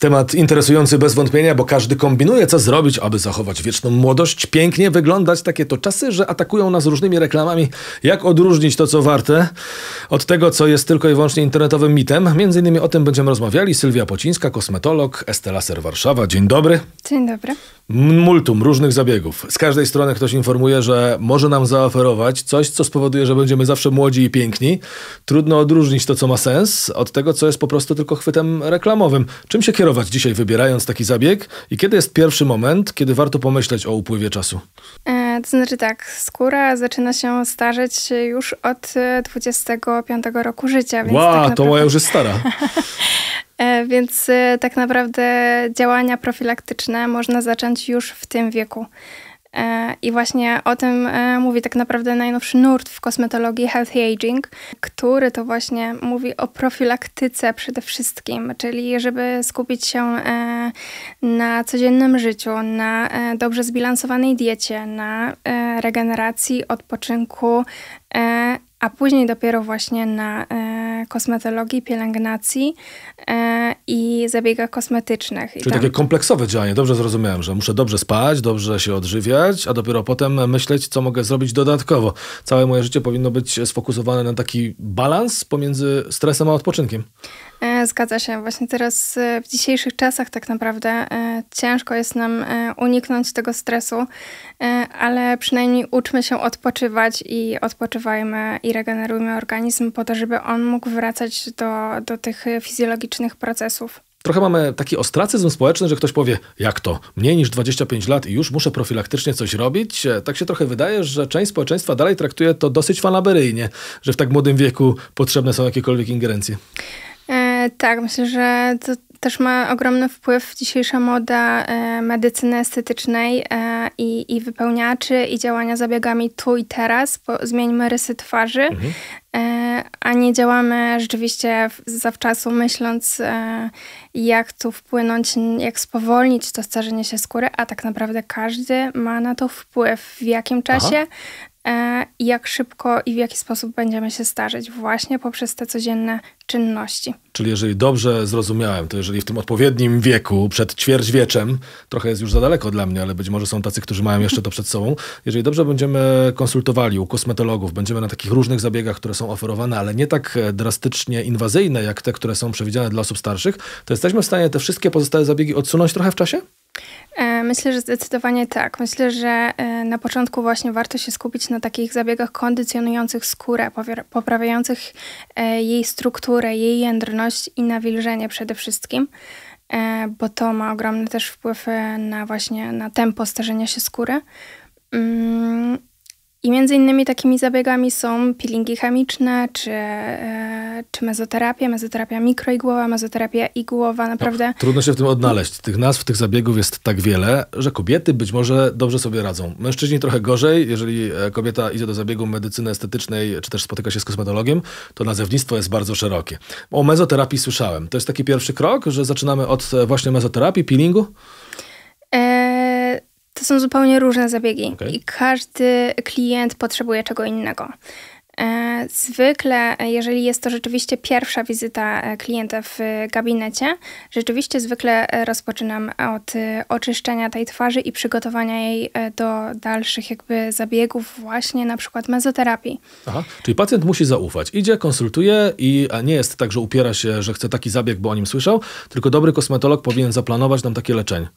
Temat interesujący bez wątpienia, bo każdy kombinuje, co zrobić, aby zachować wieczną młodość, pięknie wyglądać. Takie to czasy, że atakują nas różnymi reklamami. Jak odróżnić to, co warte, od tego, co jest tylko i wyłącznie internetowym mitem? Między innymi o tym będziemy rozmawiali. Sylwia Pocińska, kosmetolog, Estelaser Warszawa. Dzień dobry. Dzień dobry. Multum różnych zabiegów. Z każdej strony ktoś informuje, że może nam zaoferować coś, co spowoduje, że będziemy zawsze młodzi i piękni. Trudno odróżnić to, co ma sens, od tego, co jest po prostu tylko chwytem reklamowym. Czym się kierować? manewrować dzisiaj, wybierając taki zabieg? I kiedy jest pierwszy moment, kiedy warto pomyśleć o upływie czasu? E, to znaczy tak, skóra zaczyna się starzeć już od 25 e, roku życia. Więc wow, tak naprawdę... to moja już jest stara. e, więc e, tak naprawdę działania profilaktyczne można zacząć już w tym wieku. E, I właśnie o tym e, mówi tak naprawdę najnowszy nurt w kosmetologii Healthy Aging, który to właśnie mówi o profilaktyce przede wszystkim, czyli żeby skupić się e, na codziennym życiu, na dobrze zbilansowanej diecie, na regeneracji, odpoczynku a później dopiero właśnie na e, kosmetologii, pielęgnacji e, i zabiegach kosmetycznych. Czyli tam... takie kompleksowe działanie, dobrze zrozumiałem, że muszę dobrze spać, dobrze się odżywiać, a dopiero potem myśleć, co mogę zrobić dodatkowo. Całe moje życie powinno być sfokusowane na taki balans pomiędzy stresem a odpoczynkiem. E, zgadza się. Właśnie teraz e, w dzisiejszych czasach tak naprawdę e, ciężko jest nam uniknąć tego stresu, ale przynajmniej uczmy się odpoczywać i odpoczywajmy i regenerujmy organizm po to, żeby on mógł wracać do, do tych fizjologicznych procesów. Trochę mamy taki ostracyzm społeczny, że ktoś powie, jak to, mniej niż 25 lat i już muszę profilaktycznie coś robić. Tak się trochę wydaje, że część społeczeństwa dalej traktuje to dosyć fanaberyjnie, że w tak młodym wieku potrzebne są jakiekolwiek ingerencje tak, myślę, że to też ma ogromny wpływ dzisiejsza moda e, medycyny estetycznej e, i, i wypełniaczy, i działania zabiegami tu i teraz, bo zmieńmy rysy twarzy, mhm. e, a nie działamy rzeczywiście zawczasu myśląc, e, jak tu wpłynąć, jak spowolnić to starzenie się skóry, a tak naprawdę każdy ma na to wpływ, w jakim czasie, E, jak szybko i w jaki sposób będziemy się starzeć, właśnie poprzez te codzienne czynności. Czyli jeżeli dobrze zrozumiałem, to jeżeli w tym odpowiednim wieku, przed ćwierćwieczem, trochę jest już za daleko dla mnie, ale być może są tacy, którzy mają jeszcze to przed sobą, jeżeli dobrze będziemy konsultowali u kosmetologów, będziemy na takich różnych zabiegach, które są oferowane, ale nie tak e, drastycznie inwazyjne, jak te, które są przewidziane dla osób starszych, to jesteśmy w stanie te wszystkie pozostałe zabiegi odsunąć trochę w czasie? E, myślę, że zdecydowanie tak. Myślę, że e, na początku właśnie warto się skupić na takich zabiegach kondycjonujących skórę, poprawiających e, jej strukturę, jej jędrność i nawilżenie przede wszystkim, bo to ma ogromny też wpływ na właśnie na tempo starzenia się skóry. Mm, i między innymi takimi zabiegami są peelingi chemiczne, czy, e, czy mezoterapia, mezoterapia mikroigłowa, mezoterapia igłowa, naprawdę. No, trudno się w tym odnaleźć. Tych nazw, tych zabiegów jest tak wiele, że kobiety być może dobrze sobie radzą. Mężczyźni trochę gorzej. Jeżeli e, kobieta idzie do zabiegu medycyny estetycznej, czy też spotyka się z kosmetologiem, to nazewnictwo jest bardzo szerokie. O mezoterapii słyszałem. To jest taki pierwszy krok, że zaczynamy od e, właśnie mezoterapii, peelingu? To są zupełnie różne zabiegi okay. i każdy klient potrzebuje czego innego. E, zwykle, e, jeżeli jest to rzeczywiście pierwsza wizyta e, klienta w gabinecie, rzeczywiście zwykle rozpoczynam od oczyszczenia tej twarzy i przygotowania jej do dalszych jakby zabiegów, właśnie na przykład mezoterapii. Aha, czyli pacjent musi zaufać. Idzie, konsultuje i nie jest tak, że upiera się, że chce taki zabieg, bo o nim słyszał, tylko dobry kosmetolog powinien zaplanować nam takie leczenie.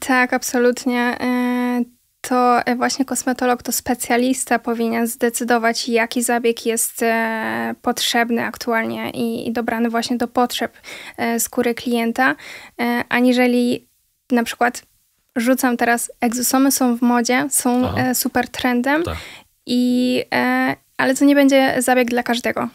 Tak, absolutnie. E, to e, właśnie kosmetolog, to specjalista powinien zdecydować, jaki zabieg jest e, potrzebny aktualnie i dobrany właśnie do potrzeb skóry klienta, aniżeli na przykład rzucam teraz, egzosomy są w modzie, są Aha. super trendem, tak. i, ale to nie będzie zabieg dla każdego.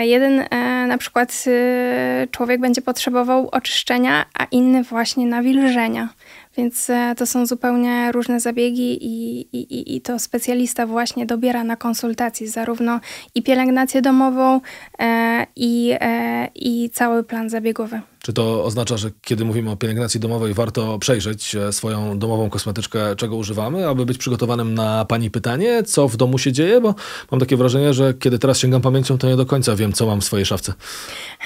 Jeden na przykład y, człowiek będzie potrzebował oczyszczenia, a inny właśnie nawilżenia. Więc e, to są zupełnie różne zabiegi i, i, i to specjalista właśnie dobiera na konsultacji zarówno i pielęgnację domową, e, i, e, i cały plan zabiegowy. Czy to oznacza, że kiedy mówimy o pielęgnacji domowej, warto przejrzeć swoją domową kosmetyczkę, czego używamy, aby być przygotowanym na Pani pytanie, co w domu się dzieje? Bo mam takie wrażenie, że kiedy teraz sięgam pamięcią, to nie do końca wiem, co mam w swojej szafce.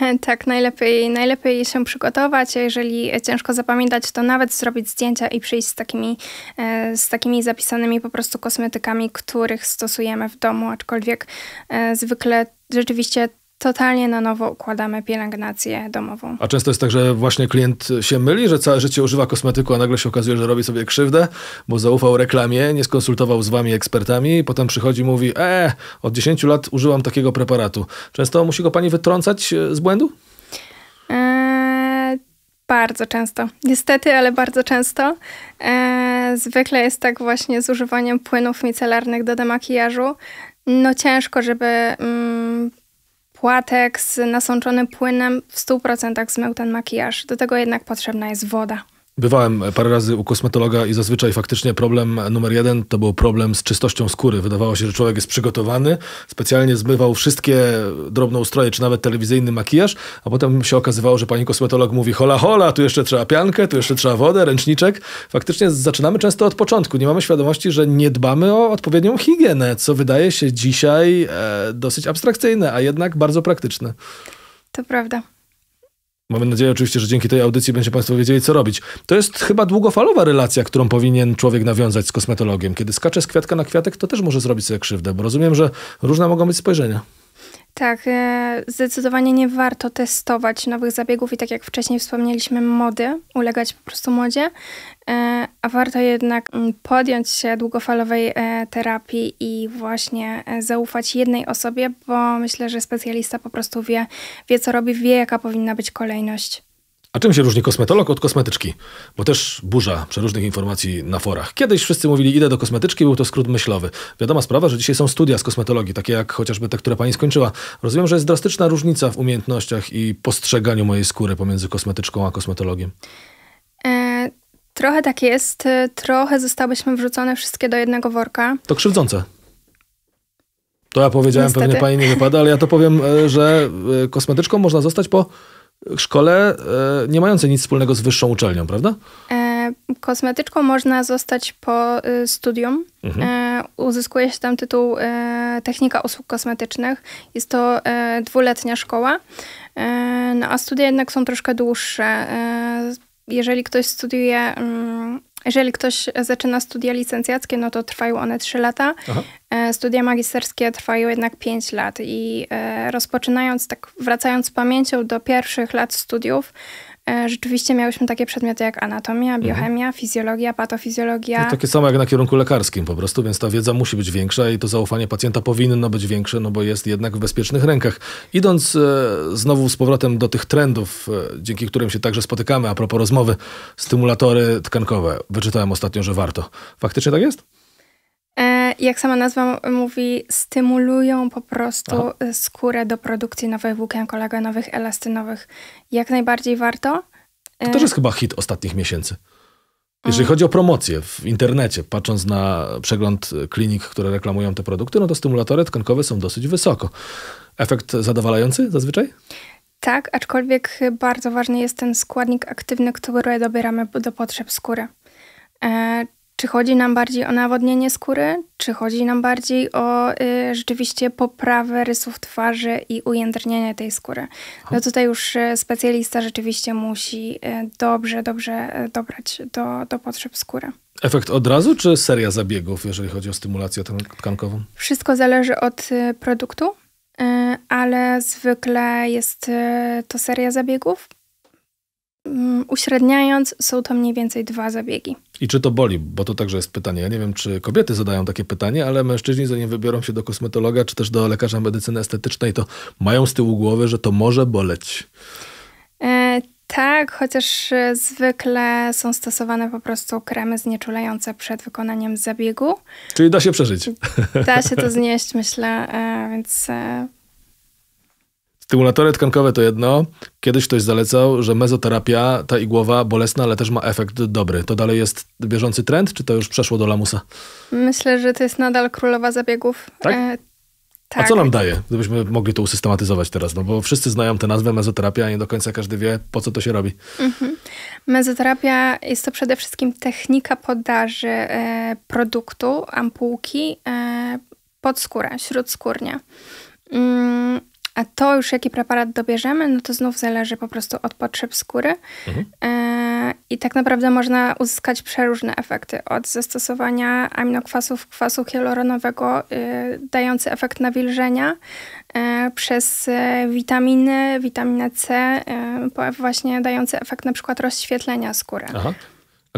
Tak, najlepiej, najlepiej się przygotować, a jeżeli ciężko zapamiętać, to nawet zrobić zdjęcia i przyjść z takimi, e, z takimi zapisanymi po prostu kosmetykami, których stosujemy w domu, aczkolwiek e, zwykle rzeczywiście totalnie na nowo układamy pielęgnację domową. A często jest tak, że właśnie klient się myli, że całe życie używa kosmetyku, a nagle się okazuje, że robi sobie krzywdę, bo zaufał reklamie, nie skonsultował z wami ekspertami i potem przychodzi i mówi, e, od 10 lat użyłam takiego preparatu. Często musi go pani wytrącać e, z błędu? E, bardzo często. Niestety, ale bardzo często. E, zwykle jest tak właśnie z używaniem płynów micelarnych do demakijażu. No ciężko, żeby mm, płatek nasączony płynem w 100% zmył ten makijaż. Do tego jednak potrzebna jest woda. Bywałem parę razy u kosmetologa i zazwyczaj faktycznie problem numer jeden to był problem z czystością skóry. Wydawało się, że człowiek jest przygotowany, specjalnie zmywał wszystkie drobne ustroje, czy nawet telewizyjny makijaż, a potem się okazywało, że pani kosmetolog mówi hola hola, tu jeszcze trzeba piankę, tu jeszcze trzeba wodę, ręczniczek. Faktycznie zaczynamy często od początku. Nie mamy świadomości, że nie dbamy o odpowiednią higienę, co wydaje się dzisiaj e, dosyć abstrakcyjne, a jednak bardzo praktyczne. To prawda. Mamy nadzieję oczywiście, że dzięki tej audycji będzie Państwo wiedzieli, co robić. To jest chyba długofalowa relacja, którą powinien człowiek nawiązać z kosmetologiem. Kiedy skacze z kwiatka na kwiatek, to też może zrobić sobie krzywdę, bo rozumiem, że różne mogą być spojrzenia. Tak, e, zdecydowanie nie warto testować nowych zabiegów i tak jak wcześniej wspomnieliśmy, mody, ulegać po prostu modzie, e, a warto jednak mm, podjąć się długofalowej e, terapii i właśnie zaufać jednej osobie, bo myślę, że specjalista po prostu wie, wie co robi, wie jaka powinna być kolejność. A czym się różni kosmetolog od kosmetyczki? Bo też burza przeróżnych informacji na forach. Kiedyś wszyscy mówili, idę do kosmetyczki, był to skrót myślowy. Wiadoma sprawa, że dzisiaj są studia z kosmetologii, takie jak chociażby te, które pani skończyła. Rozumiem, że jest drastyczna różnica w umiejętnościach i postrzeganiu mojej skóry pomiędzy kosmetyczką a kosmetologiem. E, trochę tak jest. Trochę zostałyśmy wrzucone wszystkie do jednego worka. To krzywdzące. To ja powiedziałem, Niestety. pewnie pani nie wypada, ale ja to powiem, e, że e, kosmetyczką można zostać po szkole e, nie mającej nic wspólnego z wyższą uczelnią, prawda? E, kosmetyczką można zostać po y, studium. Mhm. E, uzyskuje się tam tytuł Technika Usług Kosmetycznych. Jest to dwuletnia szkoła, no a studia jednak są troszkę dłuższe. jeżeli ktoś studiuje mm, jeżeli ktoś zaczyna studia licencjackie, no to trwają one 3 lata. Aha. E, studia magisterskie trwają jednak 5 lat i e, rozpoczynając, tak wracając pamięcią do pierwszych lat studiów, E, rzeczywiście miałyśmy takie przedmioty jak anatomia, mhm. biochemia, mhm. fizjologia, patofizjologia. No to takie same jak na kierunku lekarskim po prostu, więc ta wiedza musi być większa i to zaufanie pacjenta powinno być większe, no bo jest jednak w bezpiecznych rękach. Idąc e, znowu z powrotem do tych trendów, e, dzięki którym się także spotykamy, a propos rozmowy, stymulatory tkankowe. Wyczytałem ostatnio, że warto. Faktycznie tak jest? jak sama nazwa mówi, stymulują po prostu Aha. skórę do produkcji nowych włókien kolagenowych, elastynowych. Jak najbardziej warto. To też y, jest chyba hit ostatnich miesięcy. Jeżeli mm. chodzi o promocję w internecie, patrząc na przegląd klinik, które reklamują te produkty, no to stymulatory tkankowe są dosyć wysoko. Efekt zadowalający zazwyczaj? Tak, aczkolwiek bardzo ważny jest ten składnik aktywny, który dobieramy do potrzeb skóry. E, czy chodzi nam bardziej o nawodnienie skóry, czy chodzi nam bardziej o y, rzeczywiście poprawę rysów twarzy i ujędrnienie tej skóry? No tutaj już y, specjalista rzeczywiście musi y, dobrze, dobrze y, dobrać do, do potrzeb skóry. Efekt od razu, czy seria zabiegów, jeżeli chodzi o stymulację tkankową? Wszystko zależy od produktu, ale zwykle jest to seria zabiegów. Mm, uśredniając, są to mniej więcej dwa zabiegi. I czy to boli? Bo to także jest pytanie. Ja nie wiem, czy kobiety zadają takie pytanie, ale mężczyźni, zanim wybiorą się do kosmetologa czy też do lekarza medycyny estetycznej, to mają z tyłu głowy, że to może boleć. E, tak, chociaż e, zwykle są stosowane po prostu kremy znieczulające przed wykonaniem zabiegu. Czyli da się przeżyć. Da się to znieść, myślę, e, więc e, Stymulatory tkankowe to jedno. Kiedyś ktoś zalecał, że mezoterapia, ta igłowa bolesna, ale też ma efekt dobry. To dalej jest bieżący trend, czy to już przeszło do lamusa? Myślę, że to jest nadal królowa zabiegów. Tak? E, tak. A co tak. nam daje, gdybyśmy mogli to usystematyzować teraz? No bo wszyscy znają tę nazwę mezoterapia, a nie do końca każdy wie, po co to się robi. Mhm. Mezoterapia jest to przede wszystkim technika podaży e, produktu, ampułki e, pod skórę, śródskórnie. Mm a to już jaki preparat dobierzemy, no to znów zależy po prostu od potrzeb skóry. Mhm. E, I tak naprawdę można uzyskać przeróżne efekty. Od zastosowania aminokwasów, kwasu hialuronowego, y, dający efekt nawilżenia, y, przez e, witaminy, witaminę C, y, właśnie dający efekt na przykład rozświetlenia skóry. Aha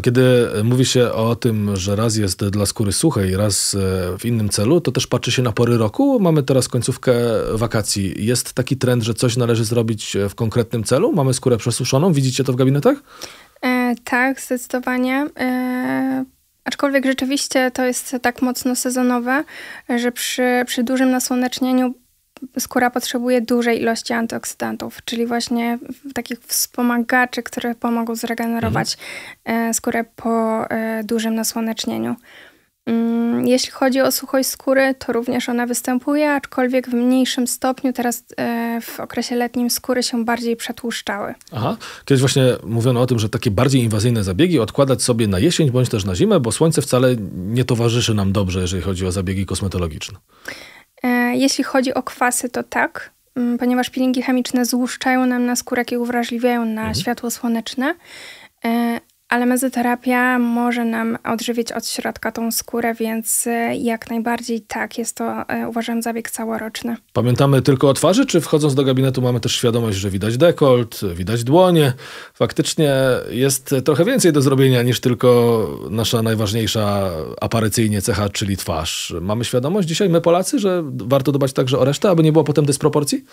kiedy e, mówi się o tym, że raz jest dla skóry suchej, raz e, w innym celu, to też patrzy się na pory roku. Mamy teraz końcówkę wakacji. Jest taki trend, że coś należy zrobić e, w konkretnym celu? Mamy skórę przesuszoną? Widzicie to w gabinetach? E, tak, zdecydowanie. E... Aczkolwiek rzeczywiście to jest tak mocno sezonowe, że przy, przy dużym nasłonecznieniu skóra potrzebuje dużej ilości antyoksydantów, czyli właśnie takich wspomagaczy, które pomogą zregenerować mhm. skórę po e, dużym nasłonecznieniu. Mm, jeśli chodzi o suchość skóry, to również ona występuje, aczkolwiek w mniejszym stopniu teraz e, w okresie letnim skóry się bardziej przetłuszczały. Aha, kiedyś właśnie mówiono o tym, że takie bardziej inwazyjne zabiegi odkładać sobie na jesień bądź też na zimę, bo słońce wcale nie towarzyszy nam dobrze, jeżeli chodzi o zabiegi kosmetologiczne. E, jeśli chodzi o kwasy, to tak, mm, ponieważ peelingi chemiczne złuszczają nam na skórek i uwrażliwiają na mhm. światło słoneczne, e, ale mezoterapia może nam odżywić od środka tą skórę, więc e, jak najbardziej tak, jest to e, uważam zabieg całoroczny. Pamiętamy tylko o twarzy, czy wchodząc do gabinetu mamy też świadomość, że widać dekolt, widać dłonie. Faktycznie jest trochę więcej do zrobienia niż tylko nasza najważniejsza aparycyjnie cecha, czyli twarz. Mamy świadomość dzisiaj, my Polacy, że warto dbać także o resztę, aby nie było potem dysproporcji?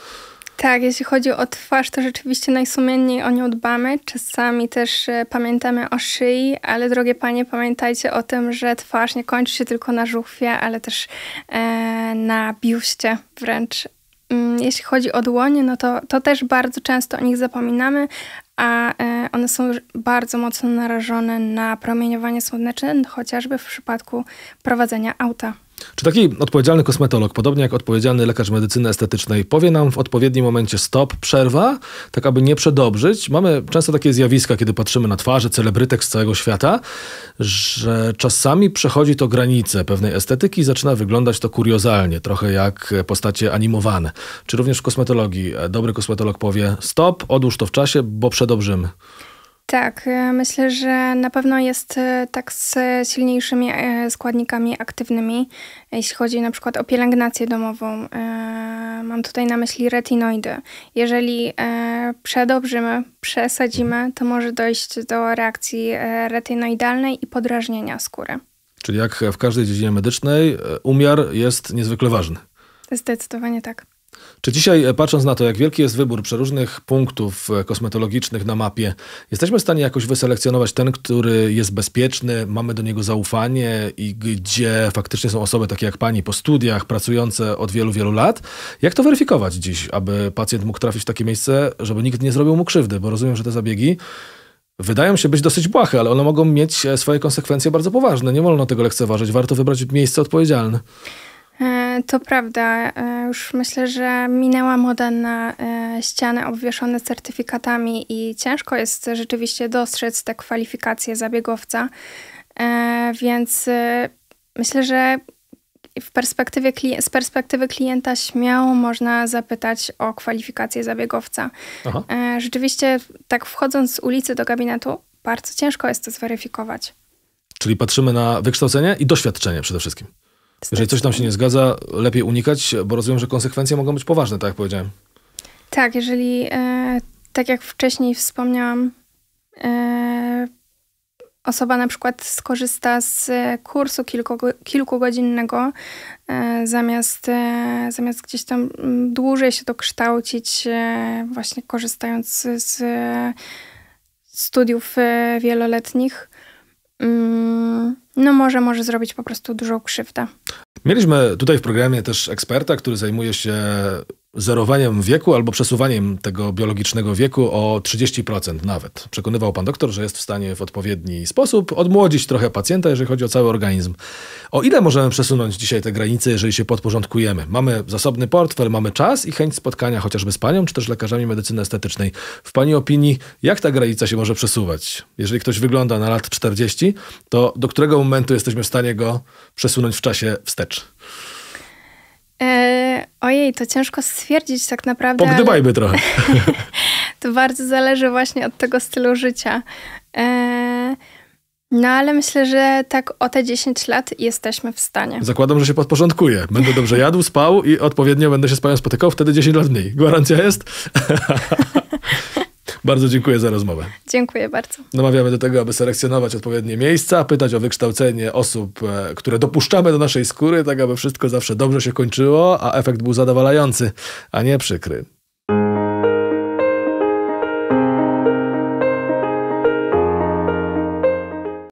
Tak, jeśli chodzi o twarz, to rzeczywiście najsumienniej o nią dbamy. Czasami też e, pamiętamy o szyi, ale drogie panie, pamiętajcie o tym, że twarz nie kończy się tylko na żuchwie, ale też e, na biuście wręcz. Mm, jeśli chodzi o dłonie, no to, to też bardzo często o nich zapominamy, a e, one są bardzo mocno narażone na promieniowanie słoneczne, chociażby w przypadku prowadzenia auta. Czy taki odpowiedzialny kosmetolog, podobnie jak odpowiedzialny lekarz medycyny estetycznej, powie nam w odpowiednim momencie stop, przerwa, tak aby nie przedobrzyć? Mamy często takie zjawiska, kiedy patrzymy na twarze celebrytek z całego świata, że czasami przechodzi to granicę pewnej estetyki i zaczyna wyglądać to kuriozalnie, trochę jak postacie animowane. Czy również w kosmetologii e, dobry kosmetolog powie stop, odłóż to w czasie, bo przedobrzymy? Tak, e, myślę, że na pewno jest e, tak z silniejszymi e, składnikami aktywnymi, jeśli chodzi na przykład o pielęgnację domową. Mam tutaj na myśli retinoidy. Jeżeli przedobrzymy, przesadzimy, to może dojść do reakcji retinoidalnej i podrażnienia skóry. Czyli jak w każdej dziedzinie medycznej, umiar jest niezwykle ważny. Zdecydowanie tak. Czy dzisiaj, e, patrząc na to, jak wielki jest wybór przeróżnych punktów e, kosmetologicznych na mapie, jesteśmy w stanie jakoś wyselekcjonować ten, który jest bezpieczny, mamy do niego zaufanie i gdzie faktycznie są osoby takie jak pani po studiach, pracujące od wielu, wielu lat? Jak to weryfikować dziś, aby pacjent mógł trafić w takie miejsce, żeby nikt nie zrobił mu krzywdy? Bo rozumiem, że te zabiegi wydają się być dosyć błahe, ale one mogą mieć e, swoje konsekwencje bardzo poważne. Nie wolno tego lekceważyć. Warto wybrać miejsce odpowiedzialne. E, to prawda, e, już myślę, że minęła moda na e, ściany obwieszone certyfikatami i ciężko jest rzeczywiście dostrzec te kwalifikacje zabiegowca, więc myślę, że w perspektywie, z perspektywy klienta śmiało można zapytać o kwalifikacje zabiegowca. Aha. Rzeczywiście, tak wchodząc z ulicy do gabinetu, bardzo ciężko jest to zweryfikować. Czyli patrzymy na wykształcenie i doświadczenie przede wszystkim. Jeżeli coś tam się nie zgadza, lepiej unikać, bo rozumiem, że konsekwencje mogą być poważne, tak jak powiedziałem. Tak, jeżeli, e, tak jak wcześniej wspomniałam, e, osoba na przykład skorzysta z e, kursu kilku, kilkugodzinnego, e, zamiast, e, zamiast gdzieś tam mm, dłużej się dokształcić, e, właśnie korzystając z studiów wieloletnich, Mm, no może, może zrobić po prostu dużą krzywdę. Mieliśmy tutaj w programie też eksperta, który zajmuje się zerowaniem wieku albo przesuwaniem tego biologicznego wieku o 30% nawet. Przekonywał pan doktor, że jest w stanie w odpowiedni sposób odmłodzić trochę pacjenta, jeżeli chodzi o cały organizm. O ile możemy przesunąć dzisiaj te granice, jeżeli się podporządkujemy? Mamy zasobny portfel, mamy czas i chęć spotkania chociażby z panią, czy też lekarzami medycyny estetycznej. W pani opinii, jak ta granica się może przesuwać? Jeżeli ktoś wygląda na lat 40, to do którego momentu jesteśmy w stanie go przesunąć w czasie wstecz? E ojej, to ciężko stwierdzić tak naprawdę. Pogdybajmy ale... trochę. to bardzo zależy właśnie od tego stylu życia. E, no ale myślę, że tak o te 10 lat jesteśmy w stanie. Zakładam, że się podporządkuję. Będę dobrze jadł, spał i odpowiednio będę się z panią spotykał, wtedy 10 lat mniej. Gwarancja jest? Bardzo dziękuję za rozmowę. Dziękuję bardzo. Namawiamy do tego, aby selekcjonować odpowiednie miejsca, pytać o wykształcenie osób, e, które dopuszczamy do naszej skóry, tak aby wszystko zawsze dobrze się kończyło, a efekt był zadowalający, a nie przykry.